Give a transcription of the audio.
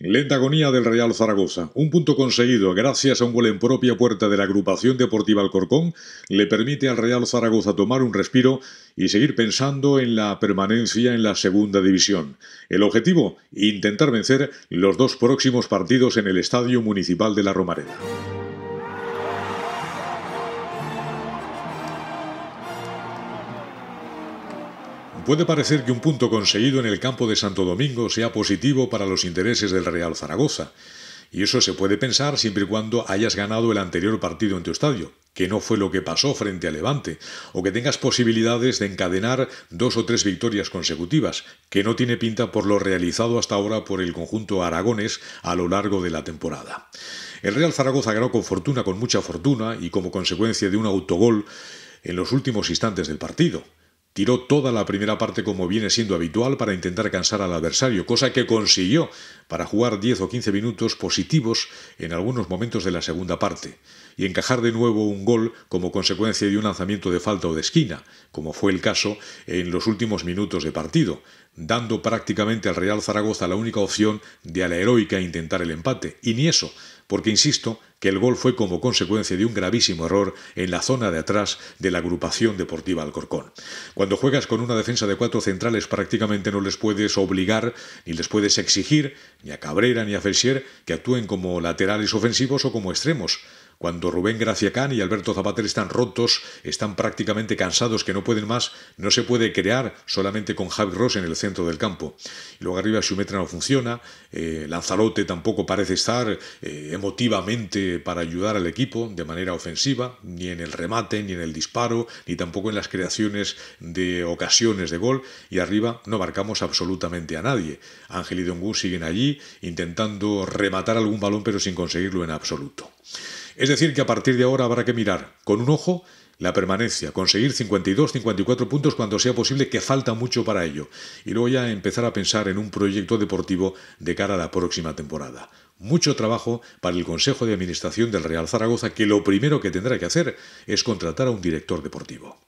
Lenta agonía del Real Zaragoza. Un punto conseguido gracias a un gol en propia puerta de la agrupación deportiva Alcorcón le permite al Real Zaragoza tomar un respiro y seguir pensando en la permanencia en la segunda división. El objetivo, intentar vencer los dos próximos partidos en el Estadio Municipal de la Romareda. Puede parecer que un punto conseguido en el campo de Santo Domingo sea positivo para los intereses del Real Zaragoza, y eso se puede pensar siempre y cuando hayas ganado el anterior partido en tu estadio, que no fue lo que pasó frente a Levante, o que tengas posibilidades de encadenar dos o tres victorias consecutivas, que no tiene pinta por lo realizado hasta ahora por el conjunto aragones a lo largo de la temporada. El Real Zaragoza ganó con fortuna, con mucha fortuna, y como consecuencia de un autogol en los últimos instantes del partido. Tiró toda la primera parte como viene siendo habitual para intentar cansar al adversario, cosa que consiguió para jugar 10 o 15 minutos positivos en algunos momentos de la segunda parte y encajar de nuevo un gol como consecuencia de un lanzamiento de falta o de esquina, como fue el caso en los últimos minutos de partido, dando prácticamente al Real Zaragoza la única opción de a la heroica intentar el empate, y ni eso, porque insisto que el gol fue como consecuencia de un gravísimo error en la zona de atrás de la agrupación deportiva Alcorcón. Cuando juegas con una defensa de cuatro centrales prácticamente no les puedes obligar ni les puedes exigir ni a Cabrera ni a Felsier, que actúen como laterales ofensivos o como extremos, cuando Rubén Graciacán y Alberto Zapater están rotos, están prácticamente cansados, que no pueden más, no se puede crear solamente con Javi Ross en el centro del campo. Y luego arriba Schumetra no funciona, eh, Lanzarote tampoco parece estar eh, emotivamente para ayudar al equipo de manera ofensiva, ni en el remate, ni en el disparo, ni tampoco en las creaciones de ocasiones de gol. Y arriba no marcamos absolutamente a nadie. Ángel y Dongu siguen allí intentando rematar algún balón pero sin conseguirlo en absoluto. Es decir, que a partir de ahora habrá que mirar con un ojo la permanencia, conseguir 52, 54 puntos cuando sea posible, que falta mucho para ello, y luego ya empezar a pensar en un proyecto deportivo de cara a la próxima temporada. Mucho trabajo para el Consejo de Administración del Real Zaragoza, que lo primero que tendrá que hacer es contratar a un director deportivo.